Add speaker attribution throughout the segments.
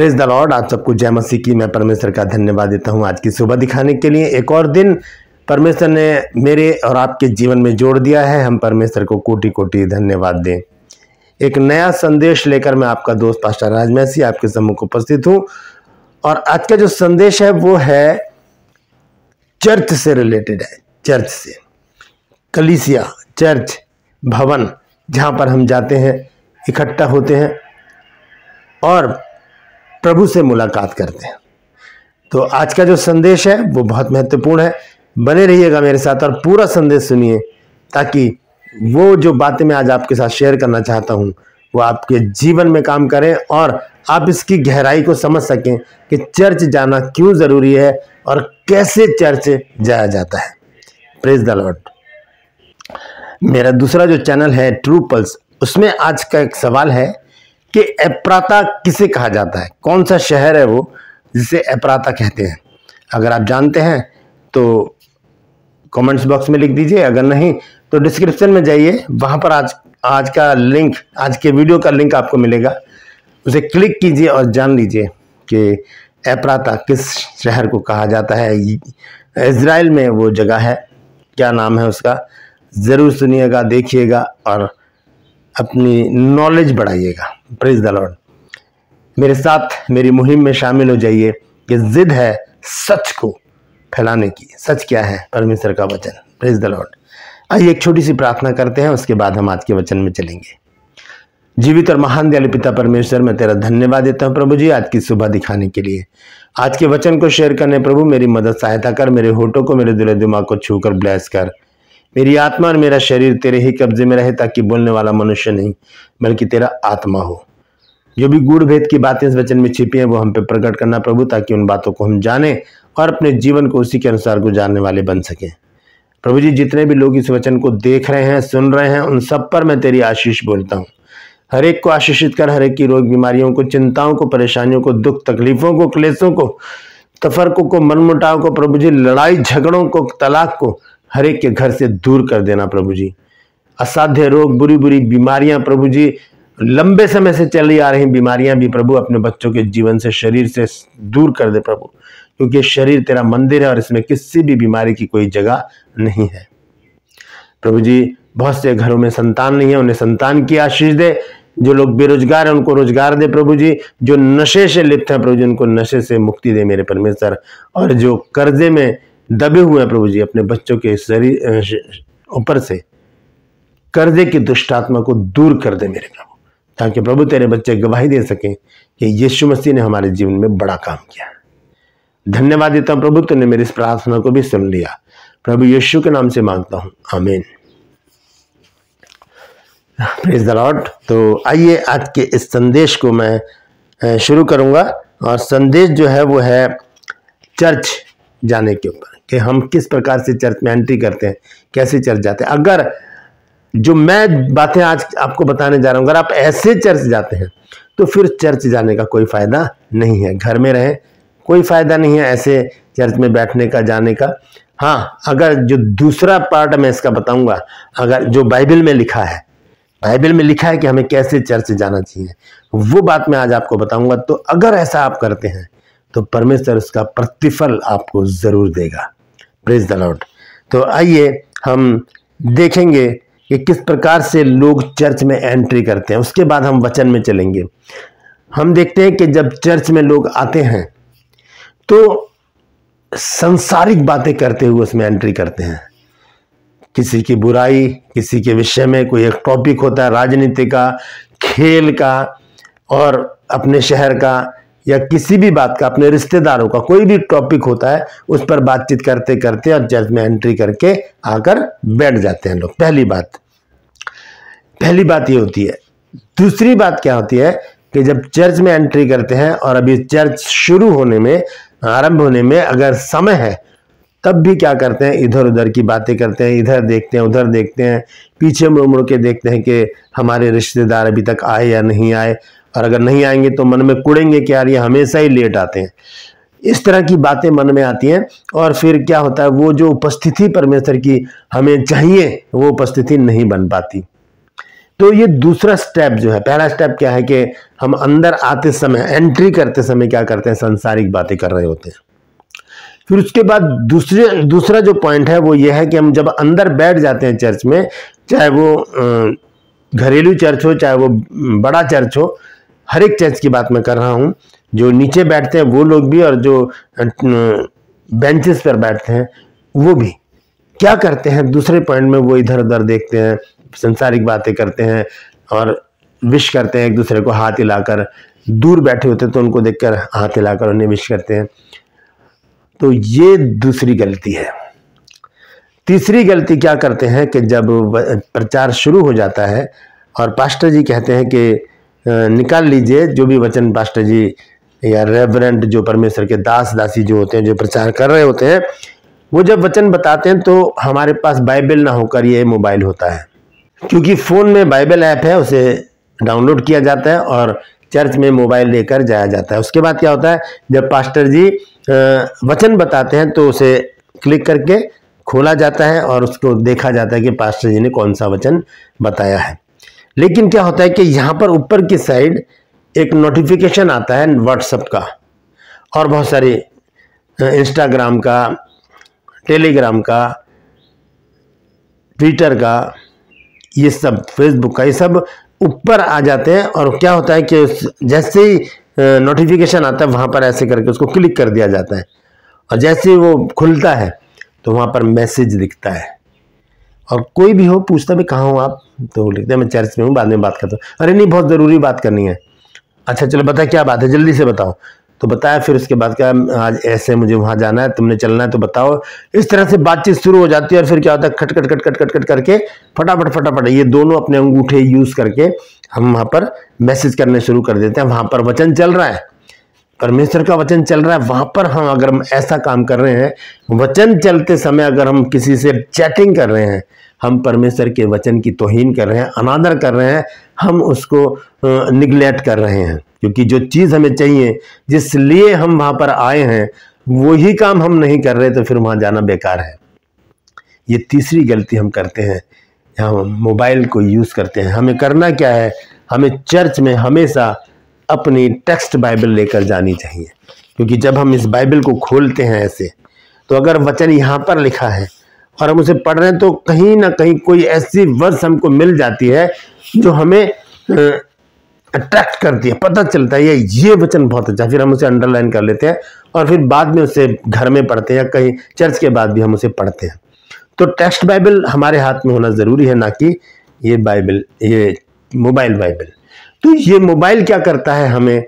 Speaker 1: press the Lord आप सबको जय मसीह की मैं परमेश्वर का धन्यवाद देता हूँ आज की सुबह दिखाने के लिए एक और दिन परमेश्वर ने मेरे और आपके जीवन में जोड़ दिया है हम परमेश्वर को कोटि कोटि धन्यवाद दें एक नया संदेश लेकर मैं आपका दोस्त पास्टर राजमैसी आपके सम्मुख उपस्थित हूँ और आज का जो संदेश है वो है चर्च से रिलेटेड है चर्च से कलिसिया चर्च भवन जहाँ पर हम जाते हैं इकट्ठा होते हैं और प्रभु से मुलाकात करते हैं तो आज का जो संदेश है वो बहुत महत्वपूर्ण है बने रहिएगा मेरे साथ और पूरा संदेश सुनिए ताकि वो जो बातें मैं आज आपके साथ शेयर करना चाहता हूँ वो आपके जीवन में काम करें और आप इसकी गहराई को समझ सकें कि चर्च जाना क्यों ज़रूरी है और कैसे चर्च जाया जाता है प्रेज द लॉर्ड मेरा दूसरा जो चैनल है ट्रू पल्स उसमें आज का एक सवाल है कि एप्राता किसे कहा जाता है कौन सा शहर है वो जिसे एप्राता कहते हैं अगर आप जानते हैं तो कमेंट्स बॉक्स में लिख दीजिए अगर नहीं तो डिस्क्रिप्शन में जाइए वहाँ पर आज आज का लिंक आज के वीडियो का लिंक आपको मिलेगा उसे क्लिक कीजिए और जान लीजिए कि एप्राता किस शहर को कहा जाता है इसराइल में वो जगह है क्या नाम है उसका ज़रूर सुनिएगा देखिएगा और अपनी नॉलेज बढ़ाइएगा प्रेज द लॉर्ड मेरे साथ मेरी मुहिम में शामिल हो जाइए ये जिद है सच को फैलाने की सच क्या है परमेश्वर का वचन प्रेज द लॉर्ड आइए एक छोटी सी प्रार्थना करते हैं उसके बाद हम आज के वचन में चलेंगे जीवित और महान दयालु पिता परमेश्वर मैं तेरा धन्यवाद देता हूँ प्रभु जी आज की सुबह दिखाने के लिए आज के वचन को शेयर करने प्रभु मेरी मदद सहायता कर मेरे होठों को मेरे दिल दिमाग को छू कर ब्लैस कर मेरी आत्मा और मेरा शरीर तेरे ही कब्जे में रहे ताकि बोलने वाला मनुष्य नहीं बल्कि तेरा आत्मा हो जो भी गुड़ भेद की बातें इस वचन में छिपी हैं वो हम पे प्रकट करना प्रभु ताकि उन बातों को हम जानें और अपने जीवन को उसी के अनुसार गुजारने वाले बन सकें प्रभु जी जितने भी लोग इस वचन को देख रहे हैं सुन रहे हैं उन सब पर मैं तेरी आशीष बोलता हूँ हर एक को आशीषित कर हर एक की रोग बीमारियों को चिंताओं को परेशानियों को दुख तकलीफों को क्लेशों को तफरकों को मनमुटाव को प्रभु जी लड़ाई झगड़ों को तलाक को हर एक के घर से दूर कर देना प्रभु जी असाध्य रोग बुरी बुरी बीमारियां प्रभु जी लंबे समय से चली आ रही बीमारियां भी प्रभु अपने बच्चों के जीवन से शरीर से दूर कर दे प्रभु क्योंकि शरीर तेरा मंदिर है और इसमें किसी भी बीमारी की कोई जगह नहीं है प्रभु जी बहुत से घरों में संतान नहीं है उन्हें संतान की आशीष दे जो लोग बेरोजगार हैं उनको रोजगार दे प्रभु जी जो नशे से लिप्त हैं प्रभु जी उनको नशे से मुक्ति दे मेरे परमेश्वर और जो कर्जे में दबे हुए हैं प्रभु जी अपने बच्चों के शरीर ऊपर से कर्जे की दुष्ट आत्मा को दूर कर दे मेरे प्रभु ताकि प्रभु तेरे बच्चे गवाही दे सकें कि यीशु मसीह ने हमारे जीवन में बड़ा काम किया धन्यवाद देता हूँ प्रभु तूने मेरी इस प्रार्थना को भी सुन लिया प्रभु यीशु के नाम से मांगता हूँ आमीन प्रेज द लॉर्ड तो आइए आज के इस संदेश को मैं शुरू करूँगा और संदेश जो है वो है चर्च जाने के ऊपर कि हम किस प्रकार से चर्च में एंट्री करते हैं कैसे चर्च जाते हैं अगर जो मैं बातें आज आपको बताने जा रहा हूँ अगर आप ऐसे चर्च जाते हैं तो फिर चर्च जाने का कोई फ़ायदा नहीं है घर में रहें कोई फ़ायदा नहीं है ऐसे चर्च में बैठने का जाने का हाँ अगर जो दूसरा पार्ट मैं इसका बताऊंगा अगर जो बाइबल में लिखा है बाइबल में लिखा है कि हमें कैसे चर्च जाना चाहिए वो बात मैं आज आपको बताऊंगा तो अगर ऐसा आप करते हैं तो परमेश्वर उसका प्रतिफल आपको ज़रूर देगा प्रेज द लॉर्ड तो आइए हम देखेंगे कि किस प्रकार से लोग चर्च में एंट्री करते हैं उसके बाद हम वचन में चलेंगे हम देखते हैं कि जब चर्च में लोग आते हैं तो संसारिक बातें करते हुए उसमें एंट्री करते हैं किसी की बुराई किसी के विषय में कोई एक टॉपिक होता है राजनीति का खेल का और अपने शहर का या किसी भी बात का अपने रिश्तेदारों का कोई भी टॉपिक होता है उस पर बातचीत करते करते और जज में एंट्री करके आकर बैठ जाते हैं लोग पहली बात पहली बात ये होती है दूसरी बात क्या होती है कि जब चर्च में एंट्री करते हैं और अभी चर्च शुरू होने में आरंभ होने में अगर समय है तब भी क्या करते हैं इधर उधर की बातें करते हैं इधर देखते हैं उधर देखते हैं पीछे मुड़ मुड़ के देखते हैं कि हमारे रिश्तेदार अभी तक आए या नहीं आए और अगर नहीं आएंगे तो मन में कुड़ेंगे कि यार ये हमेशा ही लेट आते हैं इस तरह की बातें मन में आती हैं और फिर क्या होता है वो जो उपस्थिति परमेश्वर की हमें चाहिए वो उपस्थिति नहीं बन पाती तो ये दूसरा स्टेप जो है पहला स्टेप क्या है कि हम अंदर आते समय एंट्री करते समय क्या करते हैं संसारिक बातें कर रहे होते हैं फिर उसके बाद दूसरे दूसरा जो पॉइंट है वो ये है कि हम जब अंदर बैठ जाते हैं चर्च में चाहे वो घरेलू चर्च हो चाहे वो बड़ा चर्च हो हर एक चेंज की बात मैं कर रहा हूँ जो नीचे बैठते हैं वो लोग भी और जो बेंचेस पर बैठते हैं वो भी क्या करते हैं दूसरे पॉइंट में वो इधर उधर देखते हैं संसारिक बातें करते हैं और विश करते हैं एक दूसरे को हाथ हिलाकर दूर बैठे होते हैं तो उनको देखकर हाथ हिलाकर उन्हें विश करते हैं तो ये दूसरी गलती है तीसरी गलती क्या करते हैं कि जब प्रचार शुरू हो जाता है और पास्टर जी कहते हैं कि निकाल लीजिए जो भी वचन पास्टर जी या रेवरेंट जो परमेश्वर के दास दासी जो होते हैं जो प्रचार कर रहे होते हैं वो जब वचन बताते हैं तो हमारे पास बाइबल ना होकर ये मोबाइल होता है क्योंकि फ़ोन में बाइबल ऐप है उसे डाउनलोड किया जाता है और चर्च में मोबाइल लेकर जाया जाता है उसके बाद क्या होता है जब पास्टर जी वचन बताते हैं तो उसे क्लिक करके खोला जाता है और उसको देखा जाता है कि पास्टर जी ने कौन सा वचन बताया है लेकिन क्या होता है कि यहाँ पर ऊपर की साइड एक नोटिफिकेशन आता है व्हाट्सअप का और बहुत सारे इंस्टाग्राम का टेलीग्राम का ट्विटर का ये सब फेसबुक का ये सब ऊपर आ जाते हैं और क्या होता है कि जैसे ही नोटिफिकेशन आता है वहाँ पर ऐसे करके उसको क्लिक कर दिया जाता है और जैसे ही वो खुलता है तो वहाँ पर मैसेज दिखता है और कोई भी हो पूछता भी कहाँ हो आप तो लिखते हैं मैं चर्च में हूँ बाद में बात करता हूँ अरे नहीं बहुत ज़रूरी बात करनी है अच्छा चलो बता क्या बात है जल्दी से बताओ तो बताया फिर उसके बाद क्या आज ऐसे मुझे वहाँ जाना है तुमने चलना है तो बताओ इस तरह से बातचीत शुरू हो जाती है और फिर क्या होता है खट खट खट खट खट खट करके फटाफट फटाफट ये दोनों अपने अंगूठे यूज़ करके हम वहाँ पर मैसेज करने शुरू कर देते हैं वहाँ पर वचन चल रहा है परमेश्वर का वचन चल रहा है वहां पर हम अगर हम ऐसा काम कर रहे हैं वचन चलते समय अगर हम किसी से चैटिंग कर रहे हैं हम परमेश्वर के वचन की तोहिन कर रहे हैं अनादर कर रहे हैं हम उसको निगलेक्ट कर रहे हैं क्योंकि जो चीज़ हमें चाहिए जिस लिए हम वहाँ पर आए हैं वही काम हम नहीं कर रहे तो फिर वहाँ जाना बेकार है ये तीसरी गलती हम करते हैं हम मोबाइल को यूज़ करते हैं हमें करना क्या है हमें चर्च में हमेशा अपनी टेक्स्ट बाइबल लेकर जानी चाहिए क्योंकि जब हम इस बाइबल को खोलते हैं ऐसे तो अगर वचन यहाँ पर लिखा है और हम उसे पढ़ रहे हैं तो कहीं ना कहीं कोई ऐसी वर्ष हमको मिल जाती है जो हमें अट्रैक्ट करती है पता चलता है ये ये वचन बहुत अच्छा फिर हम उसे अंडरलाइन कर लेते हैं और फिर बाद में उसे घर में पढ़ते हैं या कहीं चर्च के बाद भी हम उसे पढ़ते हैं तो टेक्स्ट बाइबल हमारे हाथ में होना ज़रूरी है ना कि ये बाइबल ये मोबाइल बाइबल तो ये मोबाइल क्या करता है हमें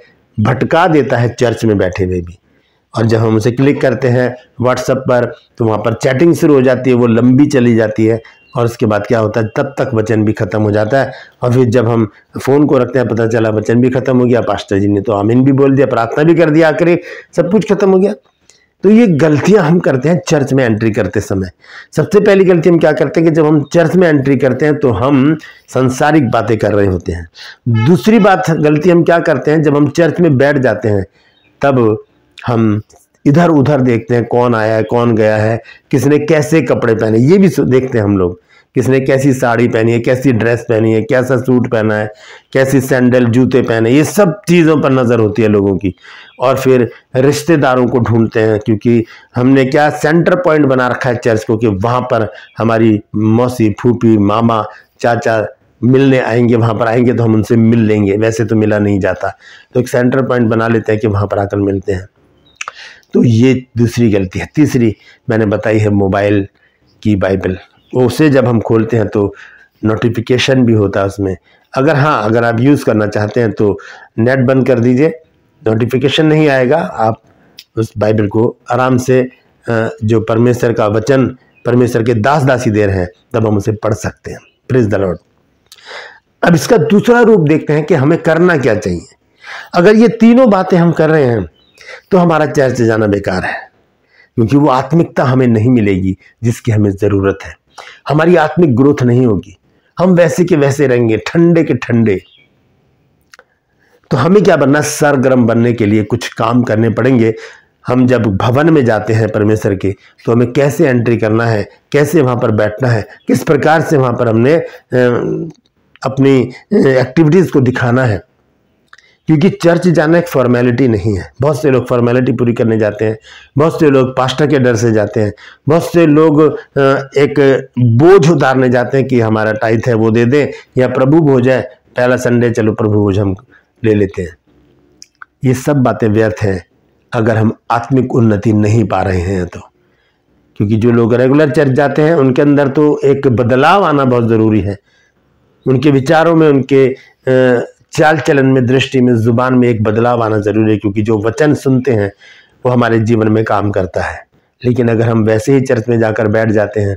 Speaker 1: भटका देता है चर्च में बैठे हुए भी और जब हम उसे क्लिक करते हैं व्हाट्सएप पर तो वहाँ पर चैटिंग शुरू हो जाती है वो लंबी चली जाती है और उसके बाद क्या होता है तब तक वचन भी ख़त्म हो जाता है और फिर जब हम फ़ोन को रखते हैं पता चला वचन भी ख़त्म हो गया पास्टर जी ने तो आमीन भी बोल दिया प्रार्थना भी कर दिया आखिर सब कुछ ख़त्म हो गया तो ये गलतियां हम करते हैं चर्च में एंट्री करते समय सबसे पहली गलती हम क्या करते हैं कि जब हम चर्च में एंट्री करते हैं तो हम संसारिक बातें कर रहे होते हैं दूसरी बात गलती हम क्या करते हैं जब हम चर्च में बैठ जाते हैं तब हम इधर उधर देखते हैं कौन आया है कौन गया है किसने कैसे कपड़े पहने ये भी देखते हैं हम लोग किसने कैसी साड़ी पहनी है कैसी ड्रेस पहनी है कैसा सूट पहना है कैसी सैंडल जूते पहने ये सब चीज़ों पर नज़र होती है लोगों की और फिर रिश्तेदारों को ढूंढते हैं क्योंकि हमने क्या सेंटर पॉइंट बना रखा है चर्च को कि वहाँ पर हमारी मौसी फूफी मामा चाचा मिलने आएंगे वहाँ पर आएंगे तो हम उनसे मिल लेंगे वैसे तो मिला नहीं जाता तो एक सेंटर पॉइंट बना लेते हैं कि वहाँ पर आकर मिलते हैं तो ये दूसरी गलती है तीसरी मैंने बताई है मोबाइल की बाइबल उसे जब हम खोलते हैं तो नोटिफिकेशन भी होता है उसमें अगर हाँ अगर आप यूज़ करना चाहते हैं तो नेट बंद कर दीजिए नोटिफिकेशन नहीं आएगा आप उस बाइबल को आराम से जो परमेश्वर का वचन परमेश्वर के दास दासी दे रहे हैं तब हम उसे पढ़ सकते हैं प्रिंस द लॉर्ड अब इसका दूसरा रूप देखते हैं कि हमें करना क्या चाहिए अगर ये तीनों बातें हम कर रहे हैं तो हमारा चर्च जाना बेकार है क्योंकि वो आत्मिकता हमें नहीं मिलेगी जिसकी हमें ज़रूरत है हमारी आत्मिक ग्रोथ नहीं होगी हम वैसे के वैसे रहेंगे ठंडे के ठंडे तो हमें क्या बनना सरगर्म बनने के लिए कुछ काम करने पड़ेंगे हम जब भवन में जाते हैं परमेश्वर के तो हमें कैसे एंट्री करना है कैसे वहाँ पर बैठना है किस प्रकार से वहाँ पर हमने अपनी एक्टिविटीज़ को दिखाना है क्योंकि चर्च जाना एक फॉर्मेलिटी नहीं है बहुत से लोग फॉर्मेलिटी पूरी करने जाते हैं बहुत से लोग पास्टर के डर से जाते हैं बहुत से लोग एक बोझ उतारने जाते हैं कि हमारा टाइथ है वो दे दें या प्रभु भोज है पहला संडे चलो प्रभु भोज हम ले लेते हैं ये सब बातें व्यर्थ हैं अगर हम आत्मिक उन्नति नहीं पा रहे हैं तो क्योंकि जो लोग रेगुलर चर्च जाते हैं उनके अंदर तो एक बदलाव आना बहुत ज़रूरी है उनके विचारों में उनके चाल चलन में दृष्टि में ज़ुबान में एक बदलाव आना ज़रूरी है क्योंकि जो वचन सुनते हैं वो हमारे जीवन में काम करता है लेकिन अगर हम वैसे ही चर्च में जाकर बैठ जाते हैं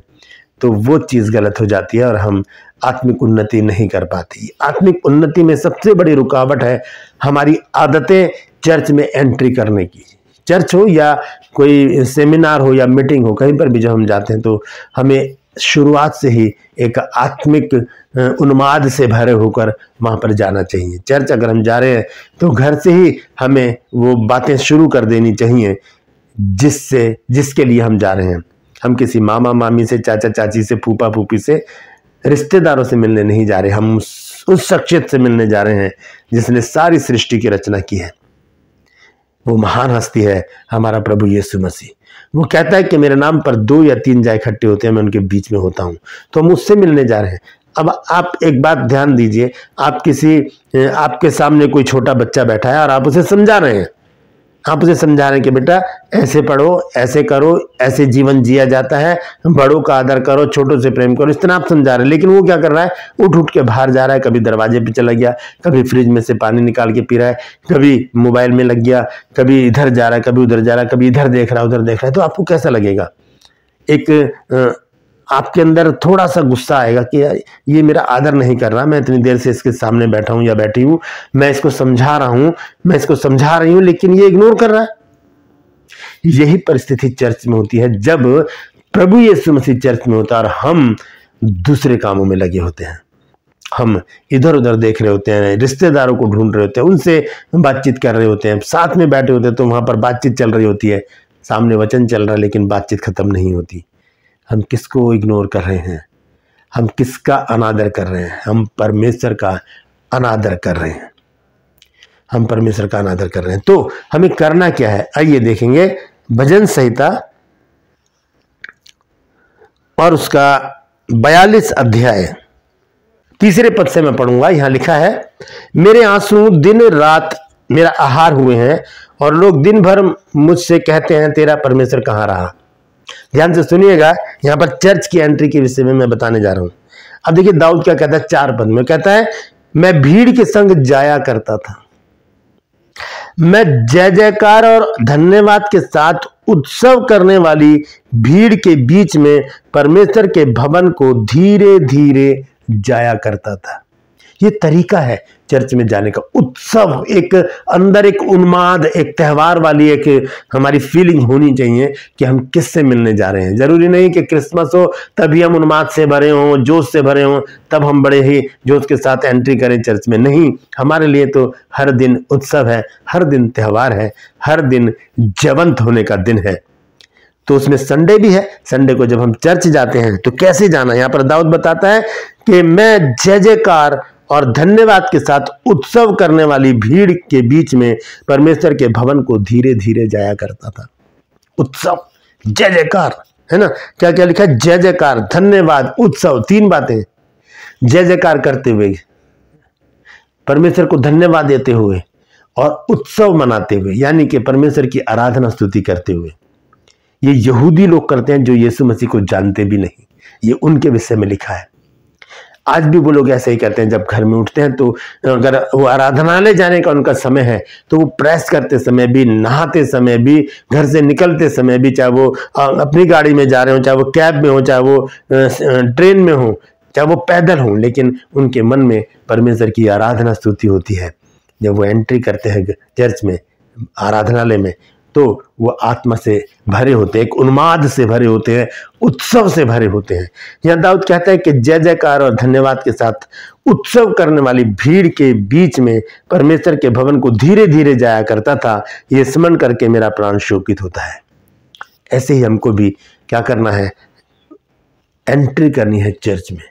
Speaker 1: तो वो चीज़ गलत हो जाती है और हम आत्मिक उन्नति नहीं कर पाती आत्मिक उन्नति में सबसे बड़ी रुकावट है हमारी आदतें चर्च में एंट्री करने की चर्च हो या कोई सेमिनार हो या मीटिंग हो कहीं पर भी जब हम जाते हैं तो हमें शुरुआत से ही एक आत्मिक उन्माद से भरे होकर वहाँ पर जाना चाहिए चर्च अगर हम जा रहे हैं तो घर से ही हमें वो बातें शुरू कर देनी चाहिए जिससे जिसके लिए हम जा रहे हैं हम किसी मामा मामी से चाचा चाची से फूफा फूफी से रिश्तेदारों से मिलने नहीं जा रहे हम उस शख्सियत से मिलने जा रहे हैं जिसने सारी सृष्टि की रचना की है वो महान हस्ती है हमारा प्रभु यीशु मसीह वो कहता है कि मेरे नाम पर दो या तीन जाए इकट्ठे होते हैं मैं उनके बीच में होता हूँ तो हम उससे मिलने जा रहे हैं अब आप एक बात ध्यान दीजिए आप किसी आपके सामने कोई छोटा बच्चा बैठा है और आप उसे समझा रहे हैं आप उसे समझा रहे हैं कि बेटा ऐसे पढ़ो ऐसे करो ऐसे जीवन जिया जाता है बड़ों का आदर करो छोटों से प्रेम करो इस तरह आप समझा रहे हैं लेकिन वो क्या कर रहा है उठ उठ के बाहर जा रहा है कभी दरवाजे पे चला गया कभी फ्रिज में से पानी निकाल के पी रहा है कभी मोबाइल में लग गया कभी इधर जा रहा है कभी उधर जा रहा है कभी इधर देख रहा है उधर देख रहा है तो आपको कैसा लगेगा एक आपके अंदर थोड़ा सा गुस्सा आएगा कि ये मेरा आदर नहीं कर रहा मैं इतनी देर से इसके सामने बैठा हूं या बैठी हूं मैं इसको समझा रहा हूं मैं इसको समझा रही हूं लेकिन ये इग्नोर कर रहा है यही परिस्थिति चर्च में होती है जब प्रभु यीशु मसीह चर्च में होता है और हम दूसरे कामों में लगे होते हैं हम इधर उधर देख रहे होते हैं रिश्तेदारों को ढूंढ रहे होते हैं उनसे बातचीत कर रहे होते हैं साथ में बैठे होते हैं तो वहां पर बातचीत चल रही होती है सामने वचन चल रहा है लेकिन बातचीत खत्म नहीं होती हम किसको इग्नोर कर रहे हैं हम किसका अनादर कर रहे हैं हम परमेश्वर का अनादर कर रहे हैं हम परमेश्वर का अनादर कर रहे हैं तो हमें करना क्या है आइए देखेंगे भजन संहिता और उसका बयालीस अध्याय तीसरे पद से मैं पढ़ूंगा यहां लिखा है मेरे आंसू दिन रात मेरा आहार हुए हैं और लोग दिन भर मुझसे कहते हैं तेरा परमेश्वर कहाँ रहा ध्यान से सुनिएगा यहाँ पर चर्च की एंट्री के विषय में मैं बताने जा रहा हूँ अब देखिए दाऊद क्या कहता है चार पद में कहता है मैं भीड़ के संग जाया करता था मैं जय जयकार और धन्यवाद के साथ उत्सव करने वाली भीड़ के बीच में परमेश्वर के भवन को धीरे धीरे जाया करता था ये तरीका है चर्च में जाने का उत्सव एक अंदर एक उन्माद एक त्यौहार वाली एक हमारी फीलिंग होनी चाहिए कि हम किससे मिलने जा रहे हैं ज़रूरी नहीं कि क्रिसमस हो तभी हम उन्माद से भरे हों जोश से भरे हों तब हम बड़े ही जोश के साथ एंट्री करें चर्च में नहीं हमारे लिए तो हर दिन उत्सव है हर दिन त्यौहार है हर दिन जवंत होने का दिन है तो उसमें संडे भी है संडे को जब हम चर्च जाते हैं तो कैसे जाना यहाँ पर दाऊद बताता है कि मैं जय जयकार और धन्यवाद के साथ उत्सव करने वाली भीड़ के बीच में परमेश्वर के भवन को धीरे धीरे जाया करता था उत्सव जय जयकार है ना क्या क्या लिखा है जय जयकार धन्यवाद उत्सव तीन बातें जय जयकार करते हुए परमेश्वर को धन्यवाद देते हुए और उत्सव मनाते हुए यानी कि परमेश्वर की आराधना स्तुति करते हुए ये यहूदी लोग करते हैं जो यीशु मसीह को जानते भी नहीं ये उनके विषय में लिखा है आज भी वो लोग ऐसे ही करते हैं जब घर में उठते हैं तो अगर वो आराधनालय जाने का उनका समय है तो वो प्रेस करते समय भी नहाते समय भी घर से निकलते समय भी चाहे वो अपनी गाड़ी में जा रहे हो चाहे वो कैब में हो चाहे वो ट्रेन में हो चाहे वो पैदल हो लेकिन उनके मन में परमेश्वर की आराधना स्तुति होती है जब वो एंट्री करते हैं चर्च में आराधनालय में तो वो आत्मा से भरे होते हैं एक उन्माद से भरे होते हैं उत्सव से भरे होते हैं यहाँ दाऊद कहता है कि जय जयकार और धन्यवाद के साथ उत्सव करने वाली भीड़ के बीच में परमेश्वर के भवन को धीरे धीरे जाया करता था ये स्मरण करके मेरा प्राण शोकित होता है ऐसे ही हमको भी क्या करना है एंट्री करनी है चर्च में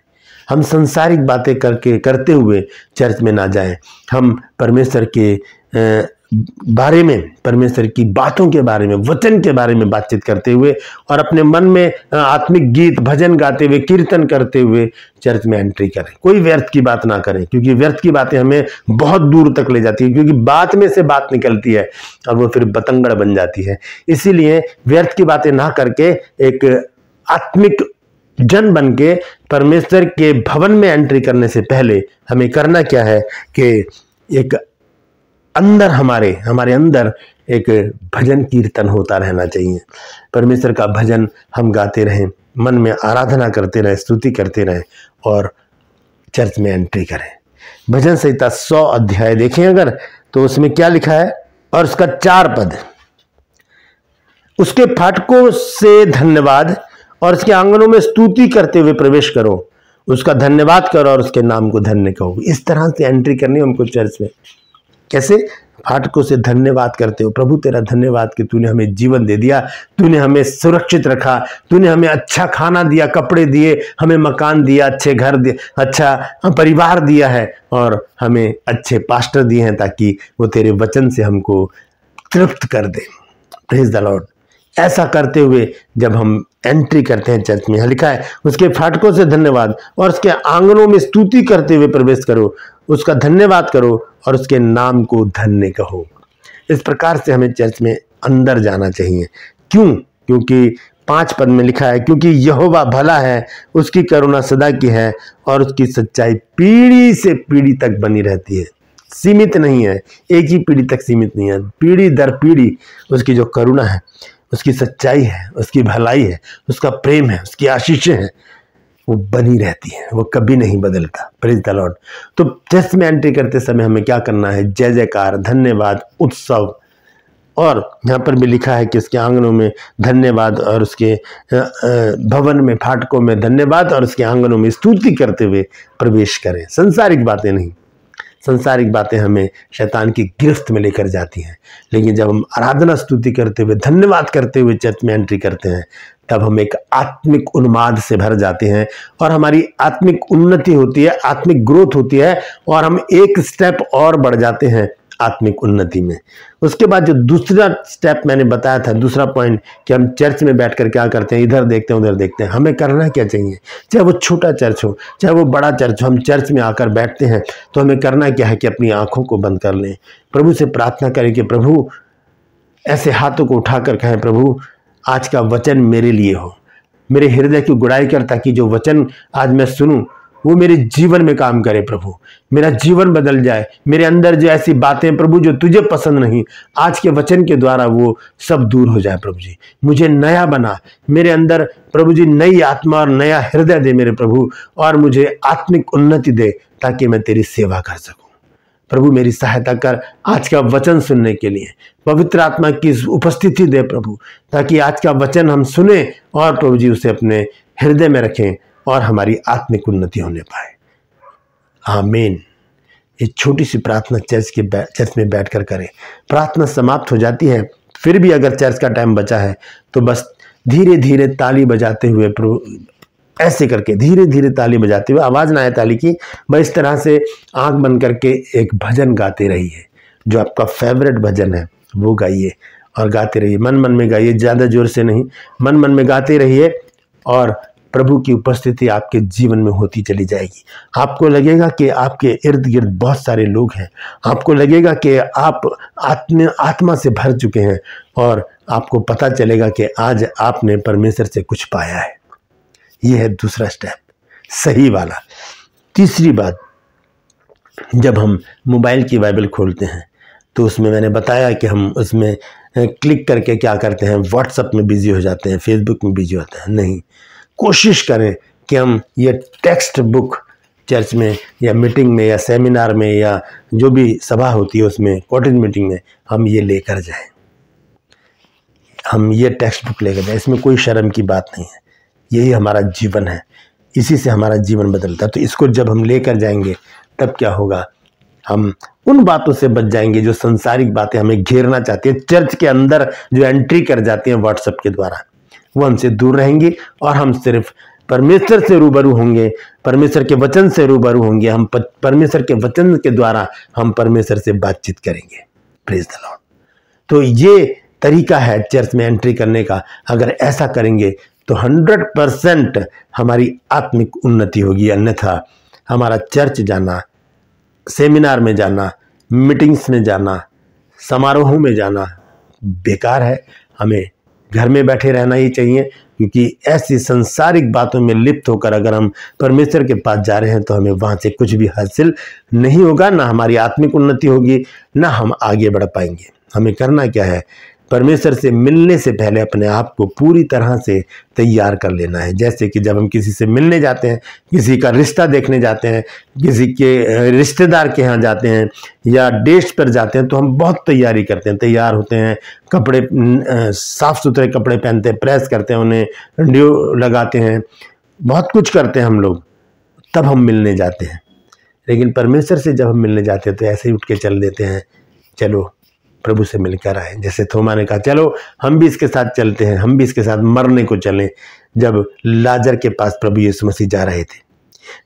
Speaker 1: हम संसारिक बातें करके करते हुए चर्च में ना जाएं हम परमेश्वर के बारे में परमेश्वर की बातों के बारे में वचन के बारे में बातचीत करते हुए और अपने मन में आत्मिक गीत भजन गाते हुए कीर्तन करते हुए चर्च में एंट्री करें कोई व्यर्थ की बात ना करें क्योंकि व्यर्थ की बातें हमें बहुत दूर तक ले जाती है क्योंकि बात में से बात निकलती है और वो फिर बतंगड़ बन जाती है इसीलिए व्यर्थ की बातें ना करके एक आत्मिक जन बन के परमेश्वर के भवन में एंट्री करने से पहले हमें करना क्या है कि एक अंदर हमारे हमारे अंदर एक भजन कीर्तन होता रहना चाहिए परमेश्वर का भजन हम गाते रहें मन में आराधना करते रहें स्तुति करते रहें और चर्च में एंट्री करें भजन संहिता सौ अध्याय देखें अगर तो उसमें क्या लिखा है और उसका चार पद उसके फाटकों से धन्यवाद और उसके आंगनों में स्तुति करते हुए प्रवेश करो उसका धन्यवाद करो और उसके नाम को धन्य कहो इस तरह से एंट्री करनी हमको चर्च में कैसे फाटकों से धन्यवाद करते हो प्रभु तेरा धन्यवाद कि तूने हमें जीवन दे दिया तूने हमें सुरक्षित रखा तूने हमें अच्छा खाना दिया कपड़े दिए हमें मकान दिया अच्छे घर दिए अच्छा परिवार दिया है और हमें अच्छे पास्टर दिए हैं ताकि वो तेरे वचन से हमको तृप्त कर दे प्रेज द लॉर्ड ऐसा करते हुए जब हम एंट्री करते हैं चर्च में लिखा है उसके फाटकों से धन्यवाद और उसके आंगनों में स्तुति करते हुए प्रवेश करो उसका धन्यवाद करो और उसके नाम को धन्य कहो इस प्रकार से हमें चर्च में अंदर जाना चाहिए क्यों क्योंकि पाँच पद में लिखा है क्योंकि यहोवा भला है उसकी करुणा सदा की है और उसकी सच्चाई पीढ़ी से पीढ़ी तक बनी रहती है सीमित नहीं है एक ही पीढ़ी तक सीमित नहीं है पीढ़ी दर पीढ़ी उसकी जो करुणा है उसकी सच्चाई है उसकी भलाई है उसका प्रेम है उसकी आशीषें हैं वो बनी रहती है वो कभी नहीं बदलता प्रेज द लॉर्ड तो टेस्ट में एंट्री करते समय हमें क्या करना है जय जयकार धन्यवाद उत्सव और यहाँ पर भी लिखा है कि उसके आंगनों में धन्यवाद और उसके भवन में फाटकों में धन्यवाद और उसके आंगनों में स्तुति करते हुए प्रवेश करें संसारिक बातें नहीं संसारिक बातें हमें शैतान की गिरफ्त में लेकर जाती हैं लेकिन जब हम आराधना स्तुति करते हुए धन्यवाद करते हुए चर्च में एंट्री करते हैं तब हम एक आत्मिक उन्माद से भर जाते हैं और हमारी आत्मिक उन्नति होती है आत्मिक ग्रोथ होती है और हम एक स्टेप और बढ़ जाते हैं आत्मिक उन्नति में उसके बाद जो दूसरा स्टेप मैंने बताया था दूसरा पॉइंट कि हम चर्च में बैठकर क्या करते हैं इधर देखते हैं उधर देखते हैं हमें करना क्या चाहिए चाहे वो छोटा चर्च हो चाहे वो बड़ा चर्च हो हम चर्च में आकर बैठते हैं तो हमें करना क्या है कि अपनी आँखों को बंद कर लें प्रभु से प्रार्थना करें कि प्रभु ऐसे हाथों को उठाकर कहें प्रभु आज का वचन मेरे लिए हो मेरे हृदय की गुड़ाई कर ताकि जो वचन आज मैं सुनूं वो मेरे जीवन में काम करे प्रभु मेरा जीवन बदल जाए मेरे अंदर जो ऐसी बातें प्रभु जो तुझे पसंद नहीं आज के वचन के द्वारा वो सब दूर हो जाए प्रभु जी मुझे नया बना मेरे अंदर प्रभु जी नई आत्मा और नया हृदय दे मेरे प्रभु और मुझे आत्मिक उन्नति दे ताकि मैं तेरी सेवा कर सकूँ प्रभु मेरी सहायता कर आज का वचन सुनने के लिए पवित्र आत्मा की उपस्थिति दे प्रभु ताकि आज का वचन हम सुने और प्रभु जी उसे अपने हृदय में रखें और हमारी आत्मिक उन्नति होने पाए आमीन ये छोटी सी प्रार्थना चर्च के चर्च में बैठ कर करें प्रार्थना समाप्त हो जाती है फिर भी अगर चर्च का टाइम बचा है तो बस धीरे धीरे ताली बजाते हुए प्रभु ऐसे करके धीरे धीरे ताली बजाते हुए आवाज़ ना आए ताली की वह इस तरह से आँख बंद करके एक भजन गाते रहिए जो आपका फेवरेट भजन है वो गाइए और गाते रहिए मन मन में गाइए ज़्यादा जोर से नहीं मन मन में गाते रहिए और प्रभु की उपस्थिति आपके जीवन में होती चली जाएगी आपको लगेगा कि आपके इर्द गिर्द बहुत सारे लोग हैं आपको लगेगा कि आप आत्म आत्मा से भर चुके हैं और आपको पता चलेगा कि आज आपने परमेश्वर से कुछ पाया है ये है दूसरा स्टेप सही वाला तीसरी बात जब हम मोबाइल की बाइबल खोलते हैं तो उसमें मैंने बताया कि हम उसमें क्लिक करके क्या करते हैं व्हाट्सअप में बिज़ी हो जाते हैं फेसबुक में बिज़ी होते हैं नहीं कोशिश करें कि हम ये टेक्स्ट बुक चर्च में या मीटिंग में या सेमिनार में या जो भी सभा होती है उसमें कॉटेज मीटिंग में हम ये लेकर जाएं हम ये टेक्स्ट बुक लेकर जाएं इसमें कोई शर्म की बात नहीं है यही हमारा जीवन है इसी से हमारा जीवन बदलता है तो इसको जब हम लेकर जाएंगे तब क्या होगा हम उन बातों से बच जाएंगे जो संसारिक बातें हमें घेरना चाहती हैं चर्च के अंदर जो एंट्री कर जाती हैं व्हाट्सएप के द्वारा वो हमसे दूर रहेंगी और हम सिर्फ परमेश्वर से रूबरू होंगे परमेश्वर के वचन से रूबरू होंगे हम परमेश्वर के वचन के द्वारा हम परमेश्वर से बातचीत करेंगे प्रेज द लॉर्ड तो ये तरीका है चर्च में एंट्री करने का अगर ऐसा करेंगे तो हंड्रेड परसेंट हमारी आत्मिक उन्नति होगी अन्यथा हमारा चर्च जाना सेमिनार में जाना मीटिंग्स में जाना समारोहों में जाना बेकार है हमें घर में बैठे रहना ही चाहिए क्योंकि ऐसी संसारिक बातों में लिप्त होकर अगर हम परमेश्वर के पास जा रहे हैं तो हमें वहाँ से कुछ भी हासिल नहीं होगा ना हमारी आत्मिक उन्नति होगी ना हम आगे बढ़ पाएंगे हमें करना क्या है परमेश्वर से मिलने से पहले अपने आप को पूरी तरह से तैयार कर लेना है जैसे कि जब हम किसी से मिलने जाते हैं किसी का रिश्ता देखने जाते हैं किसी के रिश्तेदार के यहाँ जाते हैं या डेस्ट पर जाते हैं तो हम बहुत तैयारी करते हैं तैयार होते हैं कपड़े साफ़ सुथरे कपड़े पहनते हैं प्रेस करते हैं उन्हें ड्यू लगाते हैं बहुत कुछ करते हैं हम लोग तब हम मिलने जाते हैं लेकिन परमेश्वर से जब हम मिलने जाते हैं तो ऐसे ही उठ के चल देते हैं चलो प्रभु से मिलकर आए जैसे थोमा ने कहा चलो हम भी इसके साथ चलते हैं हम भी इसके साथ मरने को चलें जब लाजर के पास प्रभु यीशु मसीह जा रहे थे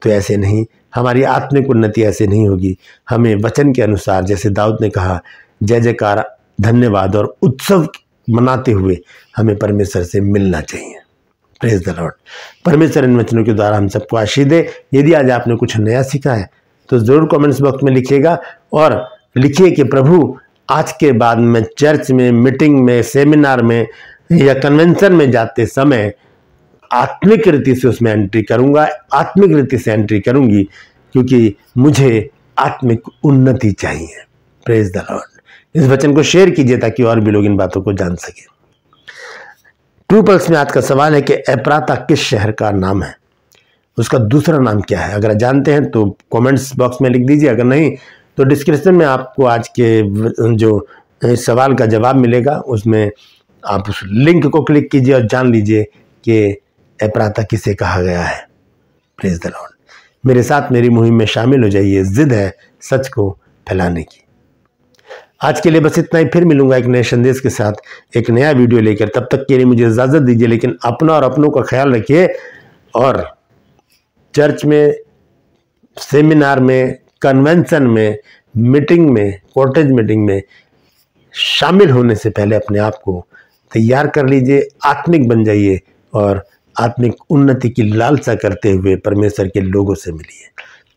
Speaker 1: तो ऐसे नहीं हमारी आत्मिक उन्नति ऐसे नहीं होगी हमें वचन के अनुसार जैसे दाऊद ने कहा जय जयकार धन्यवाद और उत्सव मनाते हुए हमें परमेश्वर से मिलना चाहिए प्रेज द लॉर्ड परमेश्वर इन वचनों के द्वारा हम सबको आशीष दे यदि आज आपने कुछ नया सीखा है तो ज़रूर कमेंट्स बॉक्स में लिखिएगा और लिखिए कि प्रभु आज के बाद में चर्च में मीटिंग में सेमिनार में या कन्वेंशन में जाते समय आत्मिक रीति से उसमें एंट्री करूंगा आत्मिक रीति से एंट्री करूंगी क्योंकि मुझे आत्मिक उन्नति चाहिए प्रेज द लॉर्ड इस वचन को शेयर कीजिए ताकि और भी लोग इन बातों को जान सके ट्रू पल्स में आज का सवाल है कि अपराता किस शहर का नाम है उसका दूसरा नाम क्या है अगर जानते हैं तो कमेंट्स बॉक्स में लिख दीजिए अगर नहीं तो डिस्क्रिप्शन में आपको आज के जो सवाल का जवाब मिलेगा उसमें आप उस लिंक को क्लिक कीजिए और जान लीजिए कि अपराता किसे कहा गया है प्रेज द लॉर्ड मेरे साथ मेरी मुहिम में शामिल हो जाइए जिद है सच को फैलाने की आज के लिए बस इतना ही फिर मिलूंगा एक नए संदेश के साथ एक नया वीडियो लेकर तब तक के लिए मुझे इजाज़त दीजिए लेकिन अपना और अपनों का ख्याल रखिए और चर्च में सेमिनार में कन्वेंशन में मीटिंग में कॉटेज मीटिंग में शामिल होने से पहले अपने आप को तैयार कर लीजिए आत्मिक बन जाइए और आत्मिक उन्नति की लालसा करते हुए परमेश्वर के लोगों से मिलिए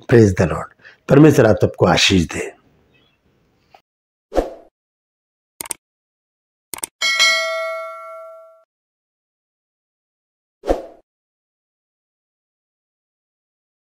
Speaker 1: प्रेज द लॉर्ड परमेश्वर आप सबको आशीष दें